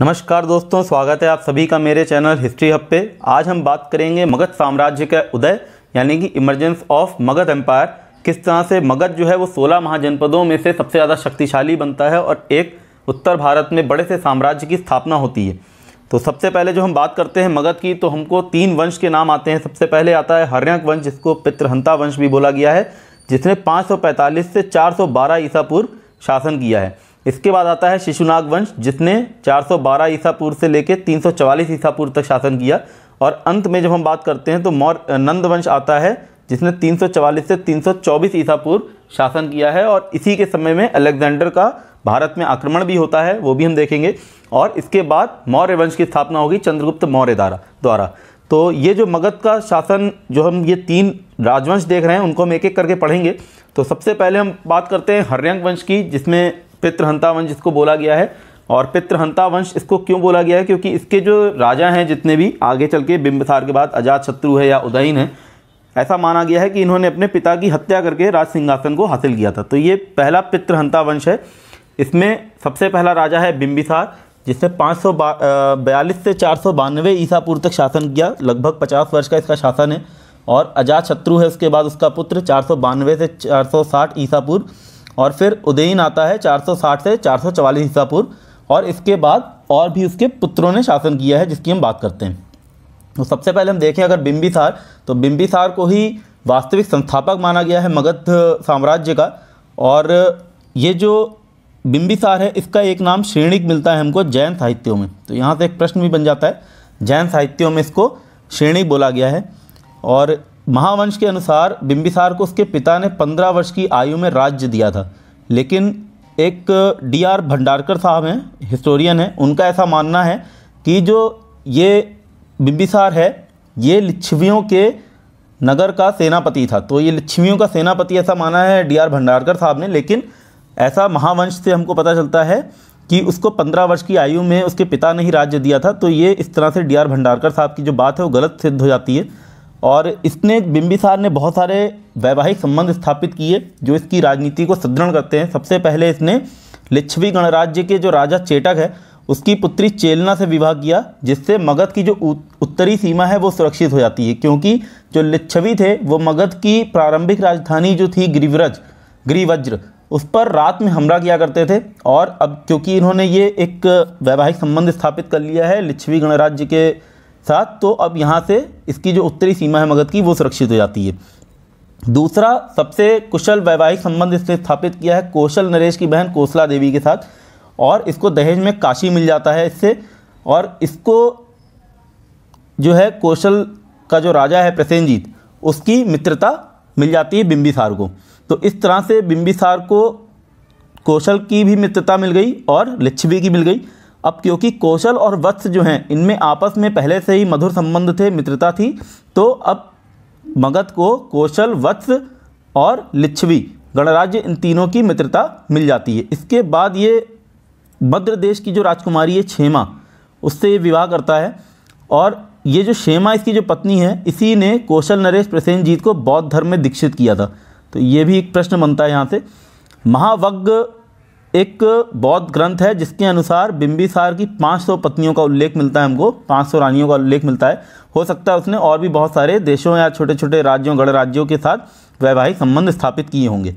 नमस्कार दोस्तों स्वागत है आप सभी का मेरे चैनल हिस्ट्री हब पे आज हम बात करेंगे मगध साम्राज्य का उदय यानी कि इमरजेंस ऑफ मगध एम्पायर किस तरह से मगध जो है वो सोलह महाजनपदों में से सबसे ज़्यादा शक्तिशाली बनता है और एक उत्तर भारत में बड़े से साम्राज्य की स्थापना होती है तो सबसे पहले जो हम बात करते हैं मगध की तो हमको तीन वंश के नाम आते हैं सबसे पहले आता है हरियाक वंश जिसको पितृहंता वंश भी बोला गया है जिसने 545 से 412 ईसा पूर्व शासन किया है इसके बाद आता है शिशुनाग वंश जिसने 412 ईसा पूर्व से लेकर 344 ईसा पूर्व तक शासन किया और अंत में जब हम बात करते हैं तो मौर नंद वंश आता है जिसने 344 से 324 ईसा पूर्व शासन किया है और इसी के समय में अलेक्जेंडर का भारत में आक्रमण भी होता है वो भी हम देखेंगे और इसके बाद मौर्य वंश की स्थापना होगी चंद्रगुप्त मौर्य द्वारा द्वारा तो ये जो मगध का शासन जो हम ये तीन राजवंश देख रहे हैं उनको हम एक एक करके पढ़ेंगे तो सबसे पहले हम बात करते हैं हरियंक वंश की जिसमें पितृहंता वंश इसको बोला गया है और पितृहंता वंश इसको क्यों बोला गया है क्योंकि इसके जो राजा हैं जितने भी आगे चल के बिंबसार के बाद अजात शत्रु है या उदयन है ऐसा माना गया है कि इन्होंने अपने पिता की हत्या करके राज सिंहासन को हासिल किया था तो ये पहला पितृहंता वंश है इसमें सबसे पहला राजा है बिंबिसार जिसने पाँच सौ बयालीस से चार सौ बानवे ईसा पूर्व तक शासन किया लगभग पचास वर्ष का इसका शासन है और अजात शत्रु है उसके बाद उसका पुत्र चार सौ बानवे से चार सौ साठ ईसा पूर्व और फिर उदयन आता है 460 से 444 ईसापूर्व और इसके बाद और भी उसके पुत्रों ने शासन किया है जिसकी हम बात करते हैं तो सबसे पहले हम देखें अगर बिम्बिसार तो बिम्बिसार को ही वास्तविक संस्थापक माना गया है मगध साम्राज्य का और ये जो बिम्बिसार है इसका एक नाम श्रेणिक मिलता है हमको जैन साहित्यों में तो यहाँ से एक प्रश्न भी बन जाता है जैन साहित्यों में इसको श्रेणिक बोला गया है और महावंश के अनुसार बिंबिसार को उसके पिता ने पंद्रह वर्ष की आयु में राज्य दिया था लेकिन एक डी आर भंडारकर साहब हैं हिस्टोरियन हैं उनका ऐसा मानना है कि जो ये बिंबिसार है ये लिच्छवियों के नगर का सेनापति था तो ये लिच्छवियों का सेनापति ऐसा माना है डी आर भंडारकर साहब ने लेकिन ऐसा महावंश से हमको पता चलता है कि उसको पंद्रह वर्ष की आयु में उसके पिता ने ही राज्य दिया था तो ये इस तरह से डी आर भंडारकर साहब की जो बात है वो गलत सिद्ध हो जाती है और इसने बिंबिसार ने बहुत सारे वैवाहिक संबंध स्थापित किए जो इसकी राजनीति को सुदृढ़ करते हैं सबसे पहले इसने लिच्छवी गणराज्य के जो राजा चेटक है उसकी पुत्री चेलना से विवाह किया जिससे मगध की जो उत्तरी सीमा है वो सुरक्षित हो जाती है क्योंकि जो लिच्छवी थे वो मगध की प्रारंभिक राजधानी जो थी ग्रीवरज ग्रीवज्र उस पर रात में हमला किया करते थे और अब क्योंकि इन्होंने ये एक वैवाहिक संबंध स्थापित कर लिया है लिच्छवी गणराज्य के साथ तो अब यहाँ से इसकी जो उत्तरी सीमा है मगध की वो सुरक्षित हो जाती है दूसरा सबसे कुशल वैवाहिक संबंध इसने स्थापित किया है कौशल नरेश की बहन कोसला देवी के साथ और इसको दहेज में काशी मिल जाता है इससे और इसको जो है कौशल का जो राजा है प्रसेंजीत उसकी मित्रता मिल जाती है बिम्बिसार को तो इस तरह से बिम्बिसार को कौशल की भी मित्रता मिल गई और लिच्छवी की मिल गई अब क्योंकि कौशल और वत्स जो हैं इनमें आपस में पहले से ही मधुर संबंध थे मित्रता थी तो अब मगध को कौशल वत्स और लिच्छवी गणराज्य इन तीनों की मित्रता मिल जाती है इसके बाद ये मध्य देश की जो राजकुमारी है क्षेमा उससे ये विवाह करता है और ये जो क्षेमा इसकी जो पत्नी है इसी ने कौशल नरेश प्रसेन जीत को बौद्ध धर्म में दीक्षित किया था तो ये भी एक प्रश्न बनता है यहाँ से महावज्ञ एक बौद्ध ग्रंथ है जिसके अनुसार बिंबिसार की 500 पत्नियों का उल्लेख मिलता है हमको 500 रानियों का उल्लेख मिलता है हो सकता है उसने और भी बहुत सारे देशों या छोटे छोटे राज्यों गणराज्यों के साथ वैवाहिक संबंध स्थापित किए होंगे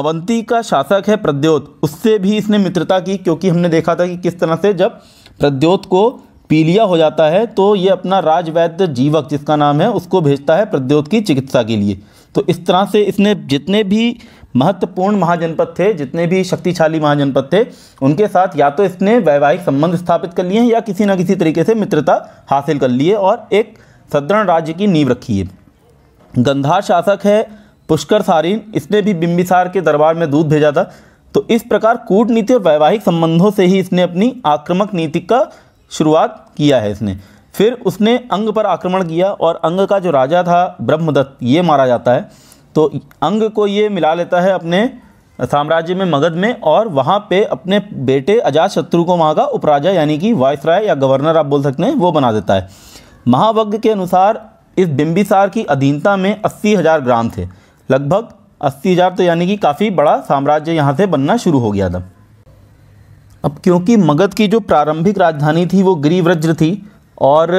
अवंती का शासक है प्रद्योत उससे भी इसने मित्रता की क्योंकि हमने देखा था कि किस तरह से जब प्रद्योत को पीलिया हो जाता है तो ये अपना राजवैद्य जीवक जिसका नाम है उसको भेजता है प्रद्योत की चिकित्सा के लिए तो इस तरह से इसने जितने भी महत्वपूर्ण महाजनपद थे जितने भी शक्तिशाली महाजनपद थे उनके साथ या तो इसने वैवाहिक संबंध स्थापित कर लिए हैं या किसी न किसी तरीके से मित्रता हासिल कर लिए और एक सदरण राज्य की नींव रखी है गंधार शासक है पुष्कर सारीन इसने भी बिंबिसार के दरबार में दूध भेजा था तो इस प्रकार कूटनीति और वैवाहिक संबंधों से ही इसने अपनी आक्रामक नीति का शुरुआत किया है इसने फिर उसने अंग पर आक्रमण किया और अंग का जो राजा था ब्रह्मदत्त ये मारा जाता है तो अंग को ये मिला लेता है अपने साम्राज्य में मगध में और वहाँ पे अपने बेटे अजात शत्रु को वहाँ का उपराजा यानी कि वायसराय या गवर्नर आप बोल सकते हैं वो बना देता है महावज्ञ के अनुसार इस बिम्बिसार की अधीनता में अस्सी हज़ार ग्राम थे लगभग अस्सी हज़ार तो यानी कि काफ़ी बड़ा साम्राज्य यहाँ से बनना शुरू हो गया था अब क्योंकि मगध की जो प्रारंभिक राजधानी थी वो गिरिव्रज्र थी और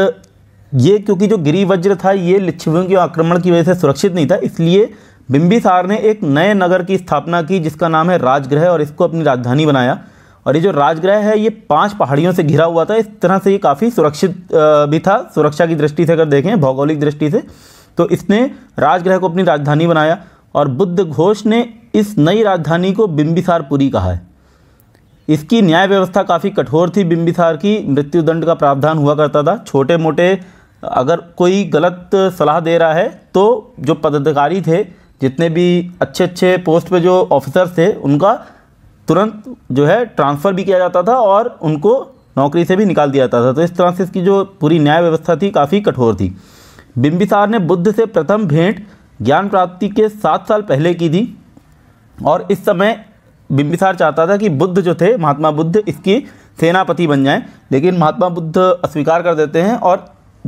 ये क्योंकि जो गिरिवज्र था ये लिच्छवियों के आक्रमण की वजह से सुरक्षित नहीं था इसलिए बिंबिसार ने एक नए नगर की स्थापना की जिसका नाम है राजगृह और इसको अपनी राजधानी बनाया और ये जो राजगृह है ये पांच पहाड़ियों से घिरा हुआ था इस तरह से ये काफ़ी सुरक्षित भी था सुरक्षा की दृष्टि से अगर देखें भौगोलिक दृष्टि से तो इसने राजगृह को अपनी राजधानी बनाया और बुद्ध घोष ने इस नई राजधानी को बिंबिसारपुरी कहा है इसकी न्याय व्यवस्था काफ़ी कठोर थी बिंबिसार की मृत्युदंड का प्रावधान हुआ करता था छोटे मोटे अगर कोई गलत सलाह दे रहा है तो जो पदाधिकारी थे जितने भी अच्छे अच्छे पोस्ट पे जो ऑफिसर्स थे उनका तुरंत जो है ट्रांसफ़र भी किया जाता था और उनको नौकरी से भी निकाल दिया जाता था तो इस तरह से इसकी जो पूरी न्याय व्यवस्था थी काफ़ी कठोर थी बिम्बिसार ने बुद्ध से प्रथम भेंट ज्ञान प्राप्ति के सात साल पहले की थी और इस समय बिम्बिसार चाहता था कि बुद्ध जो थे महात्मा बुद्ध इसकी सेनापति बन जाएं लेकिन महात्मा बुद्ध अस्वीकार कर देते हैं और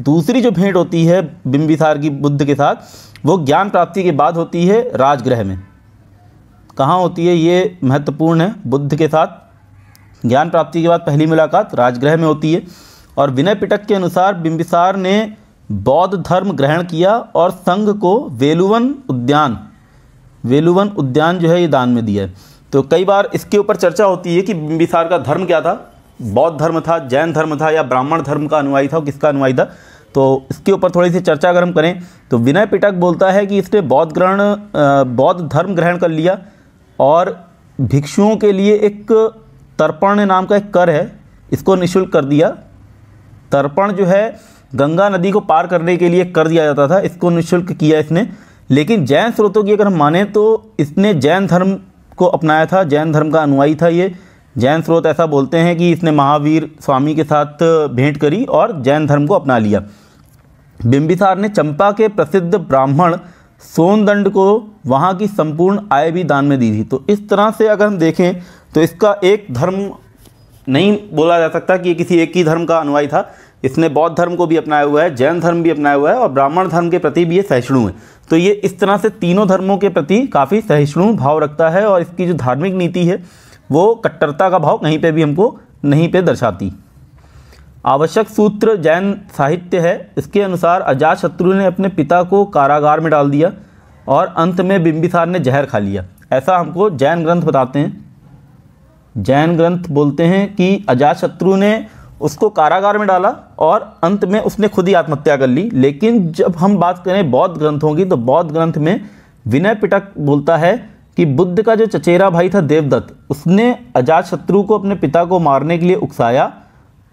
दूसरी जो भेंट होती है बिम्बिसार की बुद्ध के साथ वो ज्ञान प्राप्ति के बाद होती है राजग्रह में कहाँ होती है ये महत्वपूर्ण है बुद्ध के साथ ज्ञान प्राप्ति के बाद पहली मुलाकात राजग्रह में होती है और विनय पिटक के अनुसार बिंबिसार ने बौद्ध धर्म ग्रहण किया और संघ को वेलुवन उद्यान वेलुवन उद्यान जो है ये दान में दिया है तो कई बार इसके ऊपर चर्चा होती है कि बिंबिसार का धर्म क्या था बौद्ध धर्म था जैन धर्म था या ब्राह्मण धर्म का अनुयायी था किसका अनुयायी था तो इसके ऊपर थोड़ी सी चर्चा अगर हम करें तो विनय पिटक बोलता है कि इसने बौद्ध ग्रहण बौद्ध धर्म ग्रहण कर लिया और भिक्षुओं के लिए एक तर्पण नाम का एक कर है इसको निःशुल्क कर दिया तर्पण जो है गंगा नदी को पार करने के लिए कर दिया जाता था इसको निःशुल्क किया इसने लेकिन जैन स्रोतों की अगर हम माने तो इसने जैन धर्म को अपनाया था जैन धर्म का अनुयायी था ये जैन स्रोत ऐसा बोलते हैं कि इसने महावीर स्वामी के साथ भेंट करी और जैन धर्म को अपना लिया बिंबिसार ने चंपा के प्रसिद्ध ब्राह्मण सोनदंड को वहाँ की संपूर्ण आय भी दान में दी थी तो इस तरह से अगर हम देखें तो इसका एक धर्म नहीं बोला जा सकता कि ये किसी एक ही धर्म का अनुयायी था इसने बौद्ध धर्म को भी अपनाया हुआ है जैन धर्म भी अपनाया हुआ है और ब्राह्मण धर्म के प्रति भी ये सहिष्णु है तो ये इस तरह से तीनों धर्मों के प्रति काफ़ी सहिष्णु भाव रखता है और इसकी जो धार्मिक नीति है वो कट्टरता का भाव कहीं पर भी हमको नहीं पे दर्शाती आवश्यक सूत्र जैन साहित्य है इसके अनुसार अजात शत्रु ने अपने पिता को कारागार में डाल दिया और अंत में बिंबिसार ने जहर खा लिया ऐसा हमको जैन ग्रंथ बताते हैं जैन ग्रंथ बोलते हैं कि अजात शत्रु ने उसको कारागार में डाला और अंत में उसने खुद ही आत्महत्या कर ली लेकिन जब हम बात करें बौद्ध ग्रंथों की तो बौद्ध ग्रंथ में विनय पिटक बोलता है कि बुद्ध का जो चचेरा भाई था देवदत्त उसने अजात शत्रु को अपने पिता को मारने के लिए उकसाया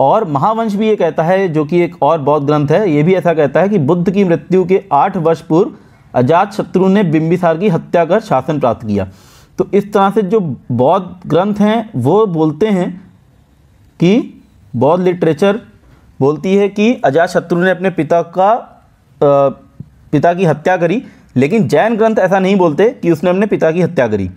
और महावंश भी ये कहता है जो कि एक और बौद्ध ग्रंथ है ये भी ऐसा कहता है कि बुद्ध की मृत्यु के आठ वर्ष पूर्व अजात शत्रु ने बिंबिसार की हत्या कर शासन प्राप्त किया तो इस तरह से जो बौद्ध ग्रंथ हैं वो बोलते हैं कि बौद्ध लिटरेचर बोलती है कि अजात शत्रु ने अपने पिता का पिता की हत्या करी लेकिन जैन ग्रंथ ऐसा नहीं बोलते कि उसने अपने पिता की हत्या करी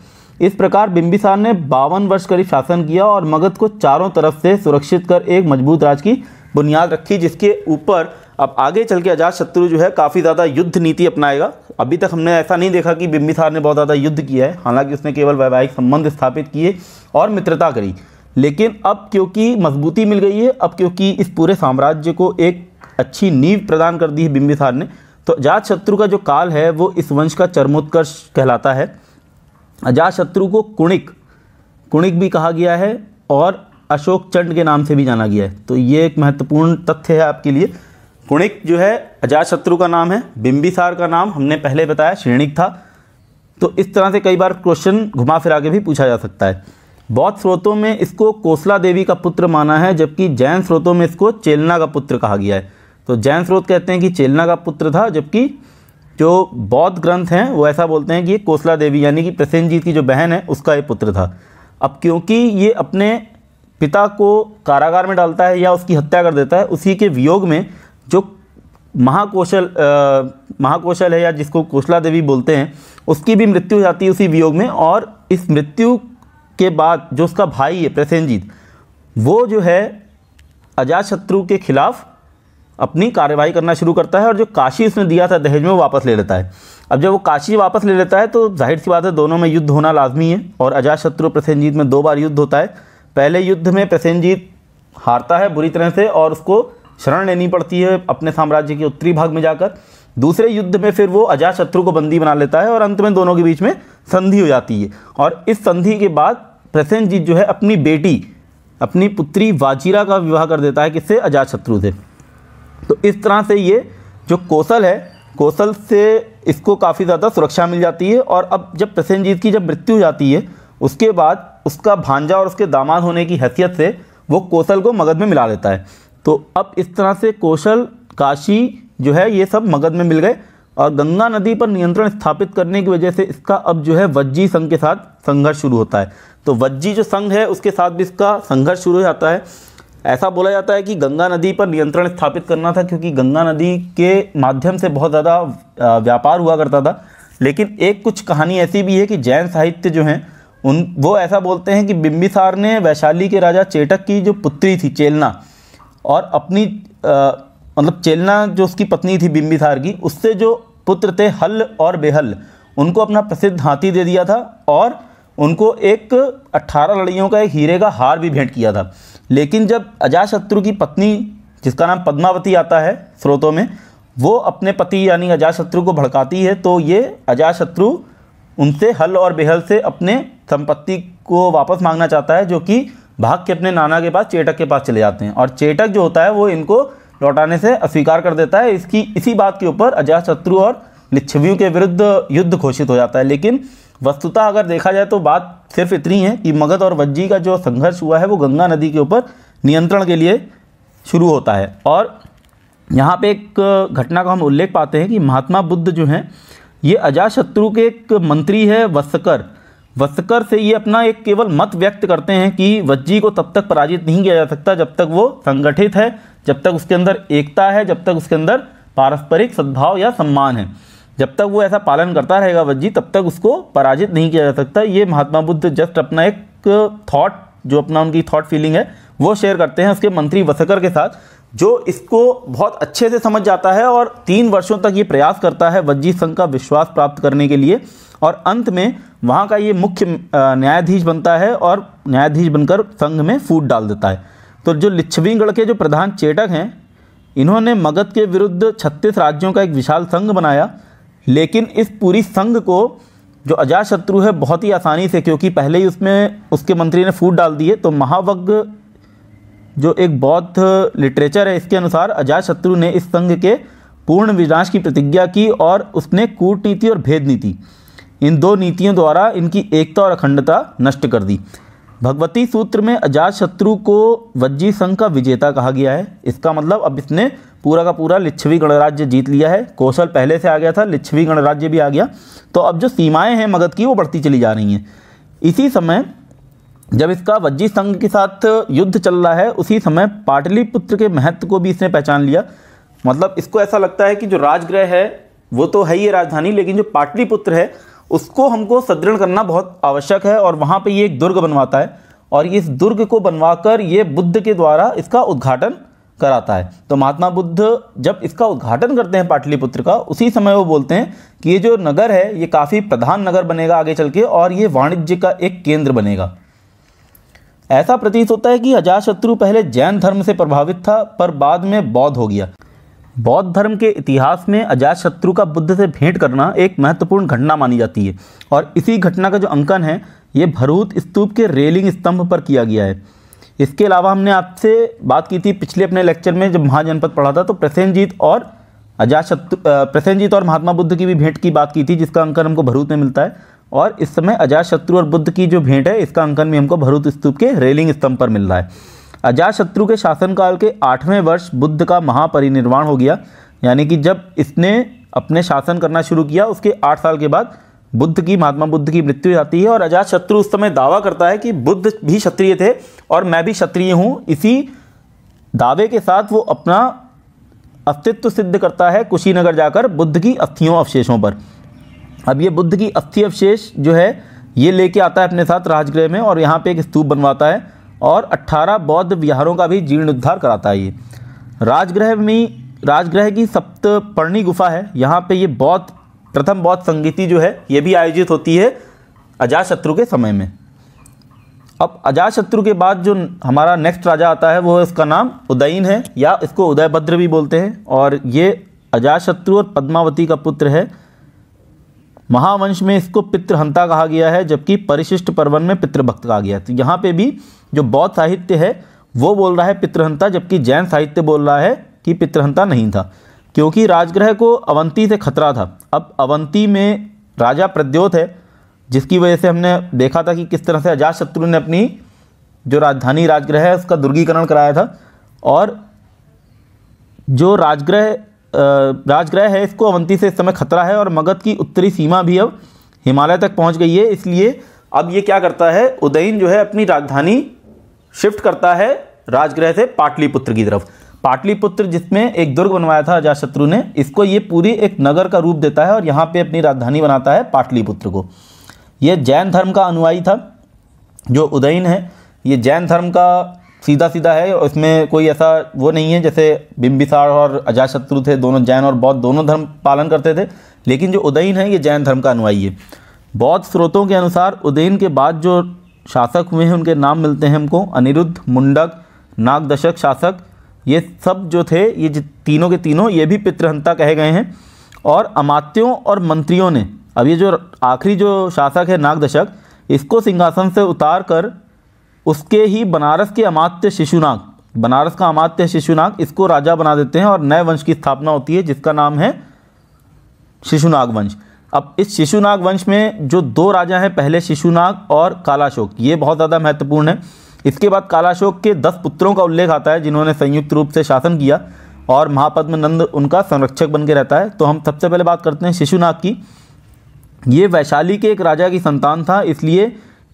इस प्रकार बिंबिसार ने बावन वर्ष करीब शासन किया और मगध को चारों तरफ से सुरक्षित कर एक मजबूत राज की बुनियाद रखी जिसके ऊपर अब आगे चल के अजात शत्रु जो है काफ़ी ज़्यादा युद्ध नीति अपनाएगा अभी तक हमने ऐसा नहीं देखा कि बिम्बिसार ने बहुत ज़्यादा युद्ध किया है हालांकि उसने केवल वैवाहिक संबंध स्थापित किए और मित्रता करी लेकिन अब क्योंकि मजबूती मिल गई है अब क्योंकि इस पूरे साम्राज्य को एक अच्छी नींव प्रदान कर दी है बिम्बिसार ने तो अजात शत्रु का जो काल है वो इस वंश का चरमोत्कर्ष कहलाता है अजाशत्रु को कुणिक कुणिक भी कहा गया है और अशोक चंड के नाम से भी जाना गया है तो ये एक महत्वपूर्ण तथ्य है आपके लिए कुणिक जो है अजाशत्रु का नाम है बिंबिसार का नाम हमने पहले बताया श्रेणिक था तो इस तरह से कई बार क्वेश्चन घुमा फिरा के भी पूछा जा सकता है बौद्ध स्रोतों में इसको कोसला देवी का पुत्र माना है जबकि जैन स्रोतों में इसको चेलना का पुत्र कहा गया है तो जैन स्रोत कहते हैं कि चेलना का पुत्र था जबकि जो बौद्ध ग्रंथ हैं वो ऐसा बोलते हैं कि ये कोसला देवी यानी कि जीत की जो बहन है उसका ये पुत्र था अब क्योंकि ये अपने पिता को कारागार में डालता है या उसकी हत्या कर देता है उसी के वियोग में जो महाकौशल महाकौशल है या जिसको कोशला देवी बोलते हैं उसकी भी मृत्यु हो जाती है उसी वियोग में और इस मृत्यु के बाद जो उसका भाई है प्रसेंद वो जो है शत्रु के खिलाफ अपनी कार्रवाई करना शुरू करता है और जो काशी उसने दिया था दहेज में वो वापस ले लेता है अब जब वो काशी वापस ले लेता है तो जाहिर सी बात है दोनों में युद्ध होना लाजमी है और अजाशत्रु प्रसेंजीत में दो बार युद्ध होता है पहले युद्ध में प्रसेंजीत हारता है बुरी तरह से और उसको शरण लेनी पड़ती है अपने साम्राज्य के उत्तरी भाग में जाकर दूसरे युद्ध में फिर वो अजाशत्रु को बंदी बना लेता है और अंत में दोनों के बीच में संधि हो जाती है और इस संधि के बाद प्रसेंजीत जो है अपनी बेटी अपनी पुत्री वाजीरा का विवाह कर देता है किससे शत्रु से तो इस तरह से ये जो कौशल है कौशल से इसको काफ़ी ज़्यादा सुरक्षा मिल जाती है और अब जब प्रसेंजीत की जब मृत्यु हो जाती है उसके बाद उसका भांजा और उसके दामाद होने की हैसियत से वो कौशल को मगध में मिला देता है तो अब इस तरह से कौशल काशी जो है ये सब मगध में मिल गए और गंगा नदी पर नियंत्रण स्थापित करने की वजह से इसका अब जो है वज्जी संघ के साथ संघर्ष शुरू होता है तो वज्जी जो संघ है उसके साथ भी इसका संघर्ष शुरू हो जाता है ऐसा बोला जाता है कि गंगा नदी पर नियंत्रण स्थापित करना था क्योंकि गंगा नदी के माध्यम से बहुत ज़्यादा व्यापार हुआ करता था लेकिन एक कुछ कहानी ऐसी भी है कि जैन साहित्य जो हैं उन वो ऐसा बोलते हैं कि बिम्बिसार ने वैशाली के राजा चेटक की जो पुत्री थी चेलना और अपनी आ, मतलब चेलना जो उसकी पत्नी थी बिम्बिसार की उससे जो पुत्र थे हल और बेहल उनको अपना प्रसिद्ध हाथी दे दिया था और उनको एक अट्ठारह लड़ियों का एक हीरे का हार भी भेंट किया था लेकिन जब अजाशत्रु की पत्नी जिसका नाम पद्मावती आता है स्रोतों में वो अपने पति यानी अजाशत्रु को भड़काती है तो ये अजाशत्रु उनसे हल और बेहल से अपने संपत्ति को वापस मांगना चाहता है जो कि भाग के अपने नाना के पास चेटक के पास चले जाते हैं और चेटक जो होता है वो इनको लौटाने से अस्वीकार कर देता है इसकी इसी बात के ऊपर अजाशत्रु और लिच्छवियों के विरुद्ध युद्ध घोषित हो जाता है लेकिन वस्तुतः अगर देखा जाए तो बात सिर्फ इतनी है कि मगध और वज्जी का जो संघर्ष हुआ है वो गंगा नदी के ऊपर नियंत्रण के लिए शुरू होता है और यहाँ पे एक घटना का हम उल्लेख पाते हैं कि महात्मा बुद्ध जो हैं ये अजाशत्रु के एक मंत्री है वस्कर वस्कर से ये अपना एक केवल मत व्यक्त करते हैं कि वज्जी को तब तक पराजित नहीं किया जा सकता जब तक वो संगठित है जब तक उसके अंदर एकता है जब तक उसके अंदर पारस्परिक सद्भाव या सम्मान है जब तक वो ऐसा पालन करता रहेगा वज्जी तब तक उसको पराजित नहीं किया जा सकता ये महात्मा बुद्ध जस्ट अपना एक थॉट जो अपना उनकी थॉट फीलिंग है वो शेयर करते हैं उसके मंत्री वसकर के साथ जो इसको बहुत अच्छे से समझ जाता है और तीन वर्षों तक ये प्रयास करता है वज्जी संघ का विश्वास प्राप्त करने के लिए और अंत में वहाँ का ये मुख्य न्यायाधीश बनता है और न्यायाधीश बनकर संघ में फूट डाल देता है तो जो लिच्छवीगढ़ के जो प्रधान चेटक हैं इन्होंने मगध के विरुद्ध छत्तीस राज्यों का एक विशाल संघ बनाया लेकिन इस पूरी संघ को जो अजात शत्रु है बहुत ही आसानी से क्योंकि पहले ही उसमें उसके मंत्री ने फूट डाल दिए तो महावग जो एक बौद्ध लिटरेचर है इसके अनुसार अजात शत्रु ने इस संघ के पूर्ण विनाश की प्रतिज्ञा की और उसने कूटनीति और भेद नीति इन दो नीतियों द्वारा इनकी एकता और अखंडता नष्ट कर दी भगवती सूत्र में अजात शत्रु को वज्जी संघ का विजेता कहा गया है इसका मतलब अब इसने पूरा का पूरा लिच्छवी गणराज्य जीत लिया है कौशल पहले से आ गया था लिच्छवी गणराज्य भी आ गया तो अब जो सीमाएं हैं मगध की वो बढ़ती चली जा रही हैं इसी समय जब इसका वज्जी संघ के साथ युद्ध चल रहा है उसी समय पाटलिपुत्र के महत्व को भी इसने पहचान लिया मतलब इसको ऐसा लगता है कि जो राजगृह है वो तो है ही राजधानी लेकिन जो पाटलिपुत्र है उसको हमको सदृढ़ करना बहुत आवश्यक है और वहाँ पर ये एक दुर्ग बनवाता है और इस दुर्ग को बनवाकर ये बुद्ध के द्वारा इसका उद्घाटन कराता है तो महात्मा बुद्ध जब इसका उद्घाटन करते हैं पाटलिपुत्र का उसी समय वो बोलते हैं कि ये जो नगर है ये काफ़ी प्रधान नगर बनेगा आगे चल के और ये वाणिज्य का एक केंद्र बनेगा ऐसा प्रतीत होता है कि अजाशत्रु पहले जैन धर्म से प्रभावित था पर बाद में बौद्ध हो गया बौद्ध धर्म के इतिहास में अजातशत्रु का बुद्ध से भेंट करना एक महत्वपूर्ण घटना मानी जाती है और इसी घटना का जो अंकन है ये भरूत स्तूप के रेलिंग स्तंभ पर किया गया है इसके अलावा हमने आपसे बात की थी पिछले अपने लेक्चर में जब महाजनपद पढ़ा था तो प्रसेंजीत और अजाशत्रु प्रसेंजीत और महात्मा बुद्ध की भी भेंट की बात की थी जिसका अंकन हमको भरूत में मिलता है और इस समय अजात शत्रु और बुद्ध की जो भेंट है इसका अंकन भी हमको भरूत स्तूप के रेलिंग स्तंभ पर मिल रहा है अजाशत्रु के शासनकाल के आठवें वर्ष बुद्ध का महापरिनिर्वाण हो गया यानी कि जब इसने अपने शासन करना शुरू किया उसके आठ साल के बाद बुद्ध की महात्मा बुद्ध की मृत्यु जाती है और अजात शत्रु उस समय दावा करता है कि बुद्ध भी क्षत्रिय थे और मैं भी क्षत्रिय हूँ इसी दावे के साथ वो अपना अस्तित्व सिद्ध करता है कुशीनगर जाकर बुद्ध की अस्थियों अवशेषों पर अब ये बुद्ध की अस्थि अवशेष जो है ये लेके आता है अपने साथ राजगृह में और यहाँ पे एक स्तूप बनवाता है और 18 बौद्ध विहारों का भी जीर्णोद्धार कराता है ये राजगृह में राजगृह की सप्तपर्णी गुफा है यहाँ पे ये बौद्ध प्रथम बौद्ध संगीति जो है ये भी आयोजित होती है अजाशत्रु के समय में अब अजाशत्रु के बाद जो हमारा नेक्स्ट राजा आता है वो इसका नाम उदयन है या इसको उदयभद्र भी बोलते हैं और ये अजाशत्रु और पद्मावती का पुत्र है महावंश में इसको पितृहंता कहा गया है जबकि परिशिष्ट पर्वन में पितृभक्त कहा गया है तो यहाँ पे भी जो बौद्ध साहित्य है वो बोल रहा है पितृहंता जबकि जैन साहित्य बोल रहा है कि पितृहंता नहीं था क्योंकि राजगृह को अवंती से खतरा था अब अवंती में राजा प्रद्योत है जिसकी वजह से हमने देखा था कि किस तरह से अजात शत्रु ने अपनी जो राजधानी राजगृह है उसका दुर्गीकरण कराया था और जो राजगृह राजगृह है इसको अवंती से इस समय खतरा है और मगध की उत्तरी सीमा भी अब हिमालय तक पहुंच गई है इसलिए अब ये क्या करता है उदयन जो है अपनी राजधानी शिफ्ट करता है राजगृह से पाटलिपुत्र की तरफ पाटलिपुत्र जिसमें एक दुर्ग बनवाया था अजाशत्रु ने इसको ये पूरी एक नगर का रूप देता है और यहाँ पे अपनी राजधानी बनाता है पाटलिपुत्र को ये जैन धर्म का अनुयायी था जो उदयन है ये जैन धर्म का सीधा सीधा है और इसमें कोई ऐसा वो नहीं है जैसे बिम्बिसार और अजाशत्रु थे दोनों जैन और बौद्ध दोनों धर्म पालन करते थे लेकिन जो उदयन है ये जैन धर्म का अनुयायी है बौद्ध स्रोतों के अनुसार उदयन के बाद जो शासक हुए हैं उनके नाम मिलते हैं हमको अनिरुद्ध मुंडक नागदशक शासक ये सब जो थे ये तीनों के तीनों ये भी पितृहंता कहे गए हैं और अमात्यों और मंत्रियों ने अब ये जो आखिरी जो शासक है नागदशक इसको सिंहासन से उतार कर उसके ही बनारस के अमात्य शिशुनाग बनारस का अमात्य शिशुनाग इसको राजा बना देते हैं और नए वंश की स्थापना होती है जिसका नाम है शिशुनाग वंश अब इस शिशुनाग वंश में जो दो राजा हैं पहले शिशुनाग और कालाशोक ये बहुत ज़्यादा महत्वपूर्ण है इसके बाद कालाशोक के दस पुत्रों का उल्लेख आता है जिन्होंने संयुक्त रूप से शासन किया और महापद्म नंद उनका संरक्षक बन के रहता है तो हम सबसे पहले बात करते हैं शिशुनाग की ये वैशाली के एक राजा की संतान था इसलिए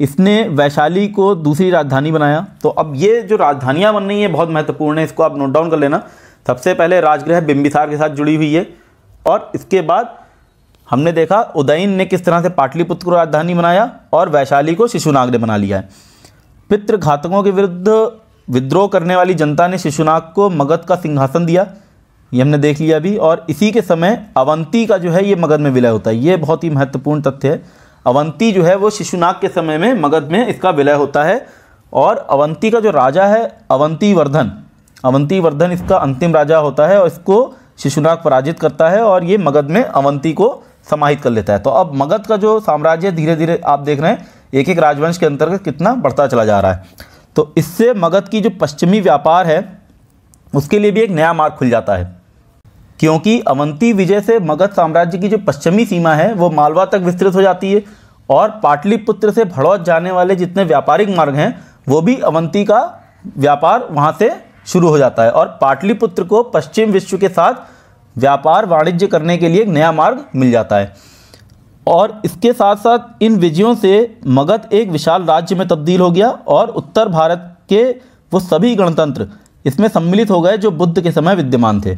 इसने वैशाली को दूसरी राजधानी बनाया तो अब ये जो राजधानियाँ बन रही हैं बहुत महत्वपूर्ण है इसको आप नोट डाउन कर लेना सबसे पहले राजगृह बिम्बिसार के साथ जुड़ी हुई है और इसके बाद हमने देखा उदयन ने किस तरह से पाटलिपुत्र को राजधानी बनाया और वैशाली को शिशुनाग ने बना लिया है पितृघातकों के विरुद्ध विद्रोह करने वाली जनता ने शिशुनाग को मगध का सिंहासन दिया ये हमने देख लिया अभी और इसी के समय अवंती का जो है ये मगध में विलय होता है ये बहुत ही महत्वपूर्ण तथ्य है अवंती जो है वो शिशुनाग के समय में मगध में इसका विलय होता है और अवंती का जो राजा है अवंती वर्धन अवंती वर्धन इसका अंतिम राजा होता है और इसको शिशुनाग पराजित करता है और ये मगध में अवंती को समाहित कर लेता है तो अब मगध का जो साम्राज्य धीरे धीरे आप देख रहे हैं एक एक राजवंश के अंतर्गत कितना बढ़ता चला जा रहा है तो इससे मगध की जो पश्चिमी व्यापार है उसके लिए भी एक नया मार्ग खुल जाता है क्योंकि अवंती विजय से मगध साम्राज्य की जो पश्चिमी सीमा है वो मालवा तक विस्तृत हो जाती है और पाटलिपुत्र से भड़ौत जाने वाले जितने व्यापारिक मार्ग हैं वो भी अवंती का व्यापार वहाँ से शुरू हो जाता है और पाटलिपुत्र को पश्चिम विश्व के साथ व्यापार वाणिज्य करने के लिए एक नया मार्ग मिल जाता है और इसके साथ साथ इन विजयों से मगध एक विशाल राज्य में तब्दील हो गया और उत्तर भारत के वो सभी गणतंत्र इसमें सम्मिलित हो गए जो बुद्ध के समय विद्यमान थे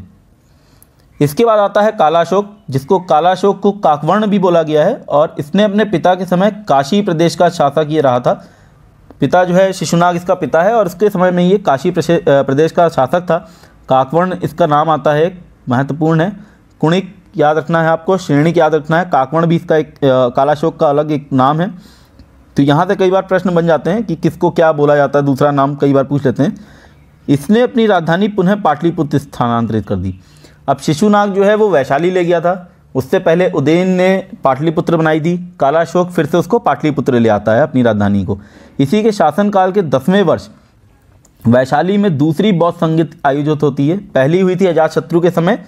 इसके बाद आता है कालाशोक जिसको कालाशोक को काकवर्ण भी बोला गया है और इसने अपने पिता के समय काशी प्रदेश का शासक ये रहा था पिता जो है शिशुनाग इसका पिता है और उसके समय में ये काशी प्रदेश का शासक था काकवर्ण इसका नाम आता है महत्वपूर्ण है कुणिक याद रखना है आपको श्रेणी याद रखना है काकवण भी इसका एक कालाशोक का अलग एक नाम है तो यहाँ से कई बार प्रश्न बन जाते हैं कि किसको क्या बोला जाता है दूसरा नाम कई बार पूछ लेते हैं इसने अपनी राजधानी पुनः पाटलिपुत्र स्थानांतरित कर दी अब शिशुनाग जो है वो वैशाली ले गया था उससे पहले उदयन ने पाटलिपुत्र बनाई दी कालाशोक फिर से उसको पाटलिपुत्र ले आता है अपनी राजधानी को इसी के शासनकाल के दसवें वर्ष वैशाली में दूसरी बौद्ध संगीत आयोजित होती है पहली हुई थी अजात शत्रु के समय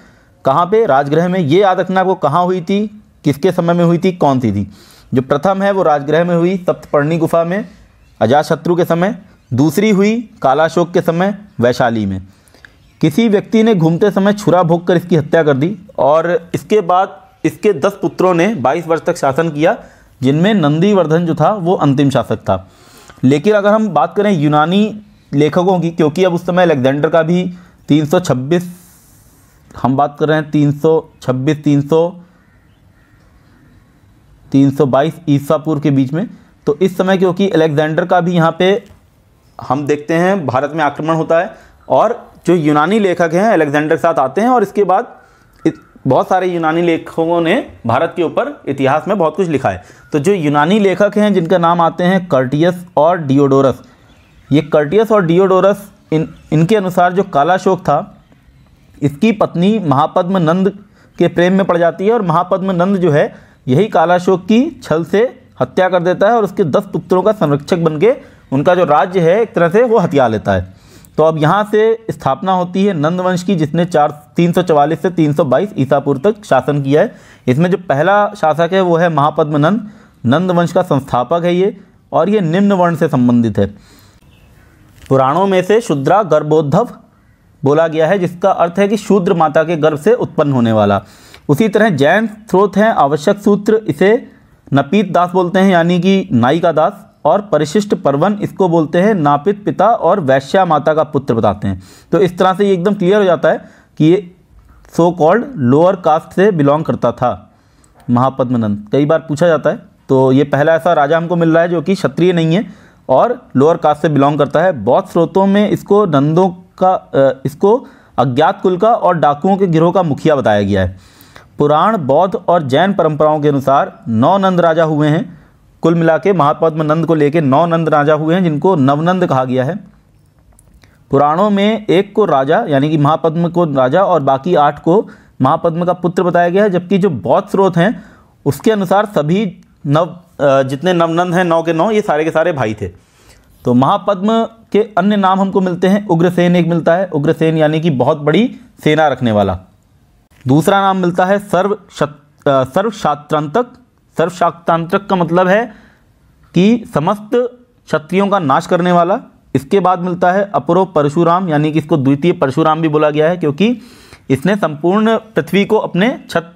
कहाँ पे राजगृह में ये याद रखना आपको कहाँ हुई थी किसके समय में हुई थी कौन सी थी जो प्रथम है वो राजगृह में हुई सप्तपर्णी गुफा में अजाशत्रु के समय दूसरी हुई कालाशोक के समय वैशाली में किसी व्यक्ति ने घूमते समय छुरा भोग कर इसकी हत्या कर दी और इसके बाद इसके दस पुत्रों ने बाईस वर्ष तक शासन किया जिनमें नंदीवर्धन जो था वो अंतिम शासक था लेकिन अगर हम बात करें यूनानी लेखकों की क्योंकि अब उस समय अलेक्जेंडर का भी 326 हम बात कर रहे हैं तीन सौ छब्बीस तीन सौ तीन सौ बाईस के बीच में तो इस समय क्योंकि अलेक्जेंडर का भी यहाँ पे हम देखते हैं भारत में आक्रमण होता है और जो यूनानी लेखक हैं अलेक्जेंडर के साथ आते हैं और इसके बाद बहुत सारे यूनानी लेखकों ने भारत के ऊपर इतिहास में बहुत कुछ लिखा है तो जो यूनानी लेखक हैं जिनका नाम आते हैं कर्टियस और डियोडोरस ये कर्टियस और डियोडोरस इन इनके अनुसार जो काला शोक था इसकी पत्नी महापद्म नंद के प्रेम में पड़ जाती है और महापद्म नंद जो है यही कालाशोक की छल से हत्या कर देता है और उसके दस पुत्रों का संरक्षक बन के उनका जो राज्य है एक तरह से वो हत्या लेता है तो अब यहाँ से स्थापना होती है नंद वंश की जिसने चार तीन सौ चवालीस से तीन सौ बाईस ईसापुर तक शासन किया है इसमें जो पहला शासक है वो है महापद्म नंद नंद वंश का संस्थापक है ये और ये निम्न वर्ण से संबंधित है पुराणों में से शुद्रा गर्भोद्धव बोला गया है जिसका अर्थ है कि शूद्र माता के गर्भ से उत्पन्न होने वाला उसी तरह जैन स्रोत हैं आवश्यक सूत्र इसे नपीत दास बोलते हैं यानी कि नाई का दास और परिशिष्ट परवन इसको बोलते हैं नापित पिता और वैश्या माता का पुत्र बताते हैं तो इस तरह से ये एकदम क्लियर हो जाता है कि ये सो कॉल्ड लोअर कास्ट से बिलोंग करता था महापद्मनंद कई बार पूछा जाता है तो ये पहला ऐसा राजा हमको मिल रहा है जो कि क्षत्रिय नहीं है और लोअर कास्ट से बिलोंग करता है बहुत स्रोतों में इसको नंदों का इसको अज्ञात कुल का और डाकुओं के गिरोह का मुखिया बताया गया है पुराण बौद्ध और जैन परंपराओं के अनुसार नौ नंद राजा हुए हैं कुल मिला के महापद्म नंद को लेकर नौ नंद राजा हुए हैं जिनको नवनंद कहा गया है पुराणों में एक को राजा यानी कि महापद्म को राजा और बाकी आठ को महापद्म का पुत्र बताया गया है जबकि जो बौद्ध स्रोत हैं उसके अनुसार सभी नव जितने नवनंद हैं नौ के नौ ये सारे के सारे भाई थे तो महापद्म के अन्य नाम हमको मिलते हैं उग्रसेन एक मिलता है उग्रसेन यानी कि बहुत बड़ी सेना रखने वाला दूसरा नाम मिलता है सर्व सर्वशात्रांतक सर्वशाक्तांतक का मतलब है कि समस्त क्षत्रियों का नाश करने वाला इसके बाद मिलता है अपरो परशुराम यानी कि इसको द्वितीय परशुराम भी बोला गया है क्योंकि इसने संपूर्ण पृथ्वी को अपने छत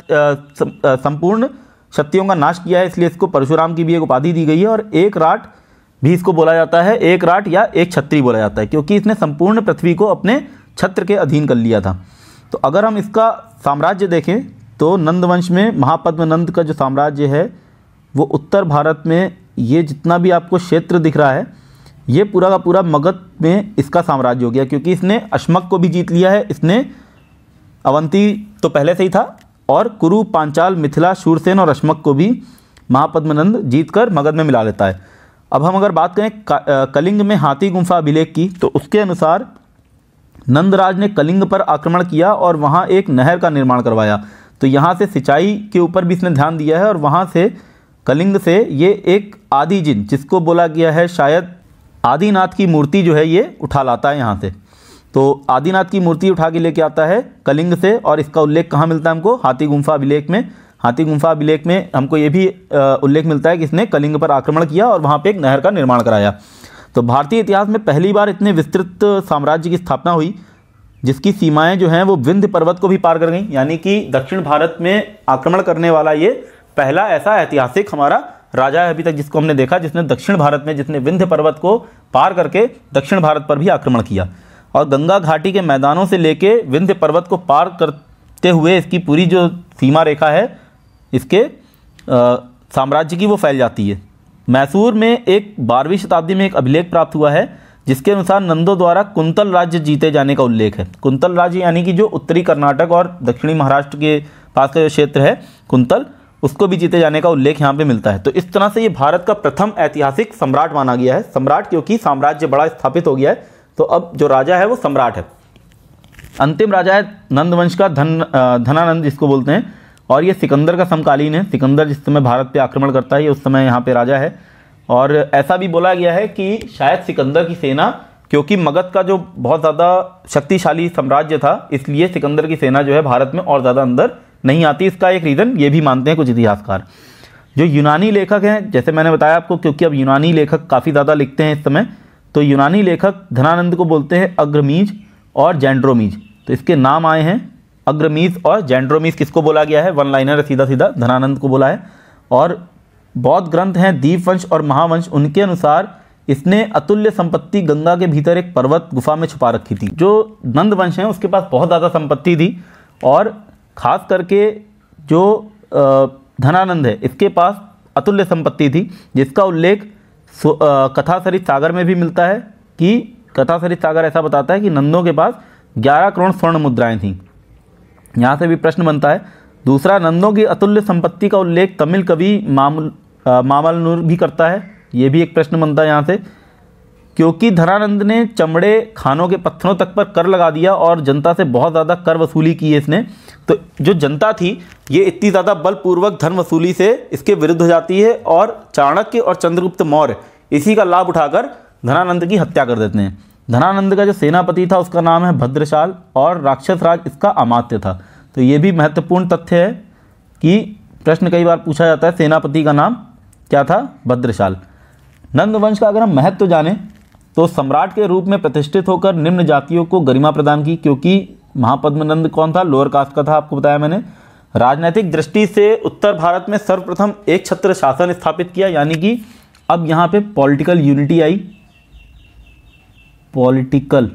संपूर्ण क्षत्रियों का नाश किया है इसलिए इसको परशुराम की भी एक उपाधि दी गई है और एक राट भी इसको बोला जाता है एक राट या एक छत्री बोला जाता है क्योंकि इसने संपूर्ण पृथ्वी को अपने छत्र के अधीन कर लिया था तो अगर हम इसका साम्राज्य देखें तो नंदवंश में महापद्म नंद का जो साम्राज्य है वो उत्तर भारत में ये जितना भी आपको क्षेत्र दिख रहा है ये पूरा का पूरा मगध में इसका साम्राज्य हो गया क्योंकि इसने अश्मक को भी जीत लिया है इसने अवंती तो पहले से ही था और कुरु पांचाल मिथिला शूरसेन और अश्मक को भी महापद्मनंद जीत कर मगध में मिला लेता है अब हम अगर बात करें कलिंग में हाथी गुम्फा अभिलेख की तो उसके अनुसार नंदराज ने कलिंग पर आक्रमण किया और वहाँ एक नहर का निर्माण करवाया तो यहाँ से सिंचाई के ऊपर भी इसने ध्यान दिया है और वहाँ से कलिंग से ये एक आदि जिन जिसको बोला गया है शायद आदिनाथ की मूर्ति जो है ये उठा लाता है यहाँ से तो आदिनाथ की मूर्ति उठा के लेके आता है कलिंग से और इसका उल्लेख कहाँ मिलता है हमको हाथी गुम्फा अभिलेख में हाथी गुम्फा अभिलेख में हमको ये भी उल्लेख मिलता है कि इसने कलिंग पर आक्रमण किया और वहाँ पर एक नहर का निर्माण कराया तो भारतीय इतिहास में पहली बार इतने विस्तृत साम्राज्य की स्थापना हुई जिसकी सीमाएं जो हैं वो विंध्य पर्वत को भी पार कर गई यानी कि दक्षिण भारत में आक्रमण करने वाला ये पहला ऐसा ऐतिहासिक हमारा राजा है अभी तक जिसको हमने देखा जिसने दक्षिण भारत में जिसने विंध्य पर्वत को पार करके दक्षिण भारत पर भी आक्रमण किया और गंगा घाटी के मैदानों से लेके विंध्य पर्वत को पार करते हुए इसकी पूरी जो सीमा रेखा है इसके साम्राज्य की वो फैल जाती है मैसूर में एक बारहवीं शताब्दी में एक अभिलेख प्राप्त हुआ है जिसके अनुसार नंदो द्वारा कुंतल राज्य जीते जाने का उल्लेख है कुंतल राज्य यानी कि जो उत्तरी कर्नाटक और दक्षिणी महाराष्ट्र के पास का जो क्षेत्र है कुंतल उसको भी जीते जाने का उल्लेख यहाँ पे मिलता है तो इस तरह से ये भारत का प्रथम ऐतिहासिक सम्राट माना गया है सम्राट क्योंकि साम्राज्य बड़ा स्थापित हो गया है तो अब जो राजा है वो सम्राट है अंतिम राजा है नंदवंश का धन धनानंद जिसको बोलते हैं और ये सिकंदर का समकालीन है सिकंदर जिस समय भारत पे आक्रमण करता है उस समय यहाँ पे राजा है और ऐसा भी बोला गया है कि शायद सिकंदर की सेना क्योंकि मगध का जो बहुत ज़्यादा शक्तिशाली साम्राज्य था इसलिए सिकंदर की सेना जो है भारत में और ज़्यादा अंदर नहीं आती इसका एक रीज़न ये भी मानते हैं कुछ इतिहासकार जो यूनानी लेखक हैं जैसे मैंने बताया आपको क्योंकि अब यूनानी लेखक काफ़ी ज़्यादा लिखते हैं इस समय तो यूनानी लेखक धनानंद को बोलते हैं अग्रमीज और जेंड्रोमीज तो इसके नाम आए हैं अग्रमीस और जेंड्रोमीस किसको बोला गया है वन लाइनर सीधा सीधा धनानंद को बोला है और बौद्ध ग्रंथ हैं दीपवंश और महावंश उनके अनुसार इसने अतुल्य संपत्ति गंगा के भीतर एक पर्वत गुफा में छुपा रखी थी जो नंद वंश हैं उसके पास बहुत ज़्यादा संपत्ति थी और ख़ास करके जो धनानंद है इसके पास अतुल्य संपत्ति थी जिसका उल्लेख कथा सरित सागर में भी मिलता है कि कथा सरित सागर ऐसा बताता है कि नंदों के पास ग्यारह करोड़ स्वर्ण मुद्राएं थीं यहाँ से भी प्रश्न बनता है दूसरा नंदों की अतुल्य संपत्ति का उल्लेख तमिल कवि मामुल मामल नूर भी करता है ये भी एक प्रश्न बनता है यहाँ से क्योंकि धनानंद ने चमड़े खानों के पत्थरों तक पर कर लगा दिया और जनता से बहुत ज़्यादा कर वसूली की है इसने तो जो जनता थी ये इतनी ज़्यादा बलपूर्वक धन वसूली से इसके विरुद्ध हो जाती है और चाणक्य और चंद्रगुप्त मौर्य इसी का लाभ उठाकर धनानंद की हत्या कर देते हैं धनानंद का जो सेनापति था उसका नाम है भद्रशाल और राक्षस राज इसका अमात्य था तो ये भी महत्वपूर्ण तथ्य है कि प्रश्न कई बार पूछा जाता है सेनापति का नाम क्या था भद्रशाल नंदवंश का अगर हम महत्व तो जाने तो सम्राट के रूप में प्रतिष्ठित होकर निम्न जातियों को गरिमा प्रदान की क्योंकि महापद्मनंद कौन था लोअर कास्ट का था आपको बताया मैंने राजनैतिक दृष्टि से उत्तर भारत में सर्वप्रथम एक छत्र शासन स्थापित किया यानी कि अब यहाँ पे पॉलिटिकल यूनिटी आई पॉलिटिकल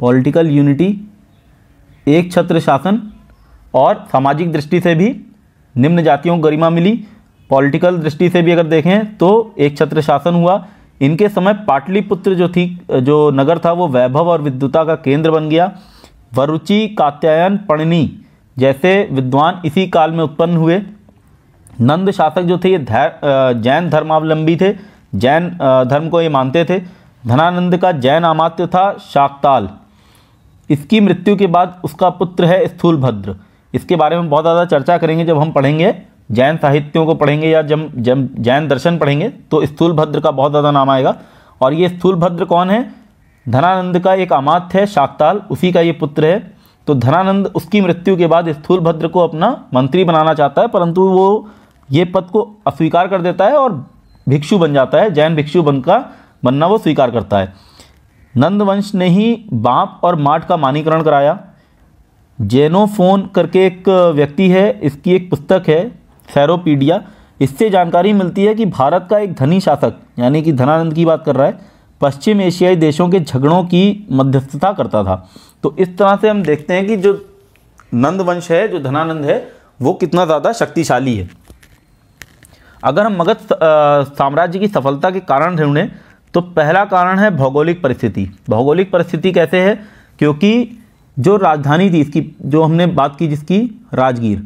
पॉलिटिकल यूनिटी एक छत्र शासन और सामाजिक दृष्टि से भी निम्न जातियों को गरिमा मिली पॉलिटिकल दृष्टि से भी अगर देखें तो एक छत्र शासन हुआ इनके समय पाटलिपुत्र जो थी जो नगर था वो वैभव और विद्युता का केंद्र बन गया वरुचि कात्यायन पणनी जैसे विद्वान इसी काल में उत्पन्न हुए नंद शासक जो थे ये जैन धर्मावलंबी थे जैन धर्म को ये मानते थे धनानंद का जैन आमात्य था शाक्ताल इसकी मृत्यु के बाद उसका पुत्र है स्थूलभद्र इसके बारे में बहुत ज़्यादा चर्चा करेंगे जब हम पढ़ेंगे जैन साहित्यों को पढ़ेंगे या जब जब जैन दर्शन पढ़ेंगे तो स्थूलभद्र का बहुत ज़्यादा नाम आएगा और ये स्थूलभद्र कौन है धनानंद का एक अमात्य है शाक्ताल उसी का ये पुत्र है तो धनानंद उसकी मृत्यु के बाद स्थूलभद्र को अपना मंत्री बनाना चाहता है परंतु वो ये पद को अस्वीकार कर देता है और भिक्षु बन जाता है जैन भिक्षु बन का बनना वो स्वीकार करता है नंदवंश ने ही बाप और माट का मानीकरण कराया जेनोफोन करके एक व्यक्ति है इसकी एक पुस्तक है सैरोपीडिया इससे जानकारी मिलती है कि भारत का एक धनी शासक यानी कि धनानंद की बात कर रहा है पश्चिम एशियाई देशों के झगड़ों की मध्यस्थता करता था तो इस तरह से हम देखते हैं कि जो नंद वंश है जो धनानंद है वो कितना ज़्यादा शक्तिशाली है अगर हम मगध साम्राज्य की सफलता के कारण ढूंढें तो पहला कारण है भौगोलिक परिस्थिति भौगोलिक परिस्थिति कैसे है क्योंकि जो राजधानी थी इसकी जो हमने बात की जिसकी राजगीर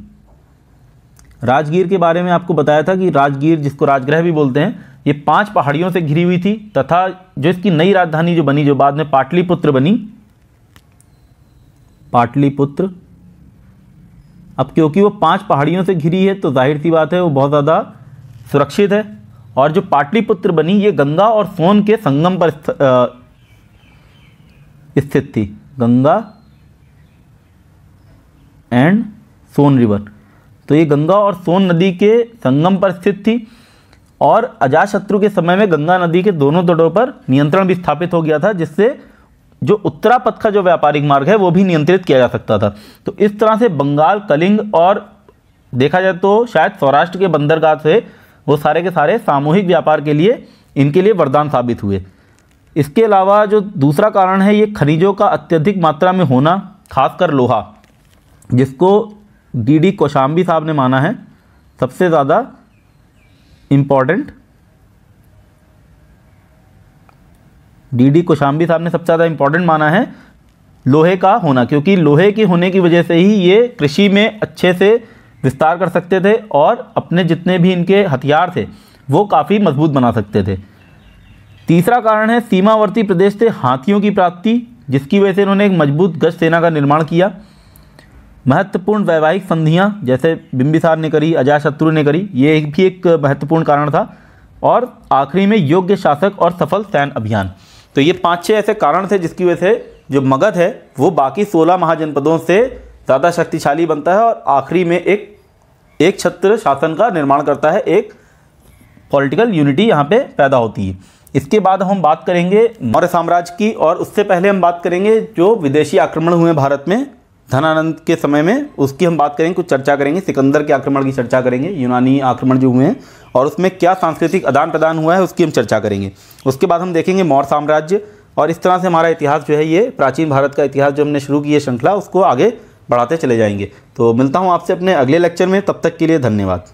राजगीर के बारे में आपको बताया था कि राजगीर जिसको राजगृह भी बोलते हैं ये पांच पहाड़ियों से घिरी हुई थी तथा जो इसकी नई राजधानी जो बनी जो बाद में पाटलिपुत्र बनी पाटलिपुत्र अब क्योंकि वो पांच पहाड़ियों से घिरी है तो जाहिर सी बात है वो बहुत ज़्यादा सुरक्षित है और जो पाटलिपुत्र बनी ये गंगा और सोन के संगम पर स्थित थी गंगा एंड सोन रिवर तो ये गंगा और सोन नदी के संगम पर स्थित थी और अजाशत्रु के समय में गंगा नदी के दोनों तटों पर नियंत्रण भी स्थापित हो गया था जिससे जो उत्तरापथ का जो व्यापारिक मार्ग है वो भी नियंत्रित किया जा सकता था तो इस तरह से बंगाल कलिंग और देखा जाए तो शायद सौराष्ट्र के बंदरगाह से वो सारे के सारे सामूहिक व्यापार के लिए इनके लिए वरदान साबित हुए इसके अलावा जो दूसरा कारण है ये खनिजों का अत्यधिक मात्रा में होना खासकर लोहा जिसको डी डी कोशाम्बी साहब ने माना है सबसे ज़्यादा इम्पॉर्टेंट डी डी कोशाम्बी साहब ने सबसे ज़्यादा इम्पॉर्टेंट माना है लोहे का होना क्योंकि लोहे के होने की वजह से ही ये कृषि में अच्छे से विस्तार कर सकते थे और अपने जितने भी इनके हथियार थे वो काफ़ी मजबूत बना सकते थे तीसरा कारण है सीमावर्ती प्रदेश से हाथियों की प्राप्ति जिसकी वजह से इन्होंने एक मजबूत गश्त सेना का निर्माण किया महत्वपूर्ण वैवाहिक संधियां जैसे बिंबिसार ने करी अजाशत्रु ने करी ये भी एक महत्वपूर्ण कारण था और आखिरी में योग्य शासक और सफल सैन्य अभियान तो ये पाँच छः ऐसे कारण थे जिसकी वजह से जो मगध है वो बाकी सोलह महाजनपदों से ज़्यादा शक्तिशाली बनता है और आखिरी में एक एक छत्र शासन का निर्माण करता है एक पॉलिटिकल यूनिटी यहाँ पे पैदा होती है इसके बाद हम बात करेंगे मौर्य साम्राज्य की और उससे पहले हम बात करेंगे जो विदेशी आक्रमण हुए भारत में धनानंद के समय में उसकी हम बात करेंगे कुछ चर्चा करेंगे सिकंदर के आक्रमण की चर्चा करेंगे यूनानी आक्रमण जो हुए हैं और उसमें क्या सांस्कृतिक आदान प्रदान हुआ है उसकी हम चर्चा करेंगे उसके बाद हम देखेंगे मौर्य साम्राज्य और इस तरह से हमारा इतिहास जो है ये प्राचीन भारत का इतिहास जो हमने शुरू की है श्रृंखला उसको आगे बढ़ाते चले जाएंगे तो मिलता हूँ आपसे अपने अगले लेक्चर में तब तक के लिए धन्यवाद